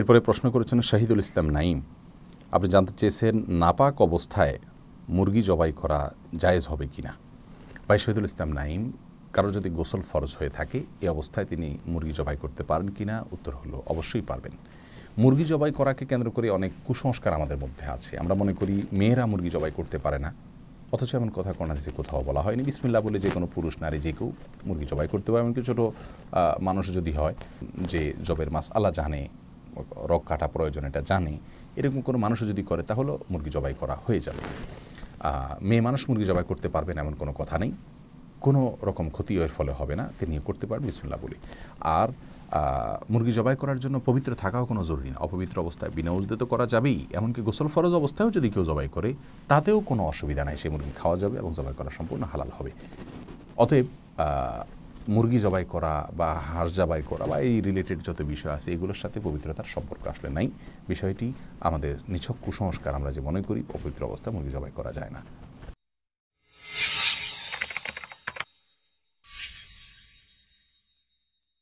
এরপরে প্রশ্ন করেছেন শাহিদুল ইসলাম নাইম আপনি জানতে চেয়েছেন নাপাক অবস্থায় মুরগি জবাই করা জায়েজ হবে কি না ভাই শহীদুল ইসলাম নাইম কারো যদি গোসল ফরজ হয়ে থাকে এই অবস্থায় তিনি মুরগি জবাই করতে পারেন কি না উত্তর হলো অবশ্যই পারবেন মুরগি জবাই করাকে কেন্দ্র করে অনেক কুসংস্কার আমাদের মধ্যে আছে আমরা মনে করি মেয়েরা মুরগি জবাই করতে পারে না অথচ এমন কথা কোনাদেশে কোথাও বলা হয়নি বিসমিল্লা বলে যে কোনো পুরুষ নারী যে কেউ মুরগি জবাই করতে পারে এমনকি ছোটো মানুষ যদি হয় যে জবের মাছ আল্লাহ জানে রক কাটা প্রয়োজন এটা জানে এরকম কোনো মানুষ যদি করে তাহলে মুরগি জবাই করা হয়ে যাবে মেয়ে মানুষ মুরগি জবাই করতে পারবে না এমন কোনো কথা নেই কোনো রকম ক্ষতি এর ফলে হবে না তিনি করতে পারবে বিসমুল্লাহ বলি আর মুরগি জবাই করার জন্য পবিত্র থাকাও কোনো জরুরি না অপবিত্র অবস্থায় বিনা তো করা যাবেই এমনকি গোসল ফরজ অবস্থায়ও যদি কেউ জবাই করে তাতেও কোনো অসুবিধা নাই সে মুরগি খাওয়া যাবে এবং জবাই করা সম্পূর্ণ হালাল হবে অতএব মুরগি জবাই করা বা হাঁস জবাই করা বা এই রিলেটেড যত বিষয় আছে এগুলোর সাথে পবিত্রতার সম্পর্ক আসলে নাই বিষয়টি আমাদের নিছক কুসংস্কার আমরা যে মনে করি অপবিত্র অবস্থা মুরগি জবাই করা যায় না